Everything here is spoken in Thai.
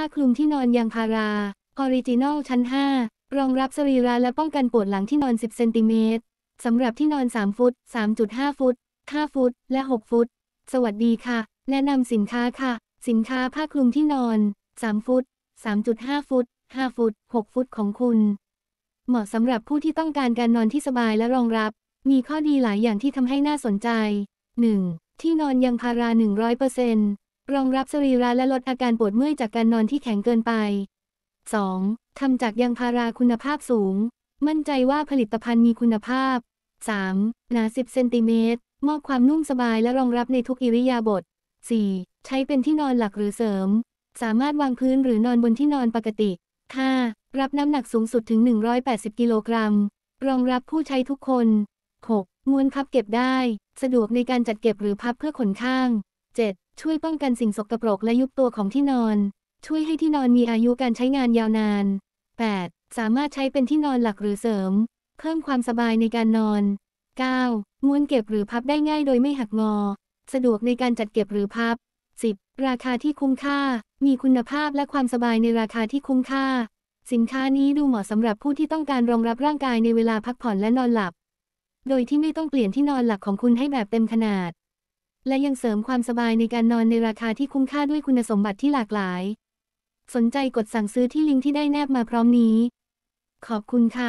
ผ้าคลุมที่นอนยางพาราออริจินอลชั้น 5 รองรับสรีระและป้องกันปวดหลังที่นอน 10เซนติเมตรสำหรับที่นอน3ฟุต3.5 ฟุต 5 ฟุต และ6ฟุตสวัสดีค่ะ แนะนำสินค้าค่ะ สินค้าผ้าคลุมที่นอน3ฟุต3.5 ฟุต 5 ฟุต 6 ฟุตของคุณ เหมาะสำหรับผู้ที่ต้องการการนอนที่สบายและรองรับ มีข้อดีหลายอย่างที่ทำให้น่าสนใจ 1. ที่นอนยางพารา 100%รองรับสรีระและลดอาการปวดเมื่อยจากการนอนที่แข็งเกินไป 2. ทำจากยางพาราคุณภาพสูง มั่นใจว่าผลิตภัณฑ์มีคุณภาพ 3. หนา 10เซนติเมตร มอบความนุ่มสบายและรองรับในทุกอิริยาบถ 4. ใช้เป็นที่นอนหลักหรือเสริม สามารถวางพื้นหรือนอนบนที่นอนปกติ 5. รับน้ำหนักสูงสุดถึง 180กิโลกรัม รองรับผู้ใช้ทุกคน 6. ม้วนพับเก็บได้ สะดวกในการจัดเก็บหรือพับเพื่อขนข้าง 7. ช่วยป้องกันสิ่งสกปรกและยุบตัวของที่นอน ช่วยให้ที่นอนมีอายุการใช้งานยาวนาน 8. สามารถใช้เป็นที่นอนหลักหรือเสริม เพิ่มความสบายในการนอน 9. ม้วนเก็บหรือพับได้ง่ายโดยไม่หักงอ สะดวกในการจัดเก็บหรือพับ 10. ราคาที่คุ้มค่า มีคุณภาพและความสบายในราคาที่คุ้มค่า สินค้านี้ดูเหมาะสำหรับผู้ที่ต้องการรองรับร่างกายในเวลาพักผ่อนและนอนหลับ โดยที่ไม่ต้องเปลี่ยนที่นอนหลักของคุณให้แบบเต็มขนาดและยังเสริมความสบายในการนอนในราคาที่คุ้มค่าด้วยคุณสมบัติที่หลากหลาย สนใจกดสั่งซื้อที่ลิงก์ที่ได้แนบมาพร้อมนี้ ขอบคุณค่ะ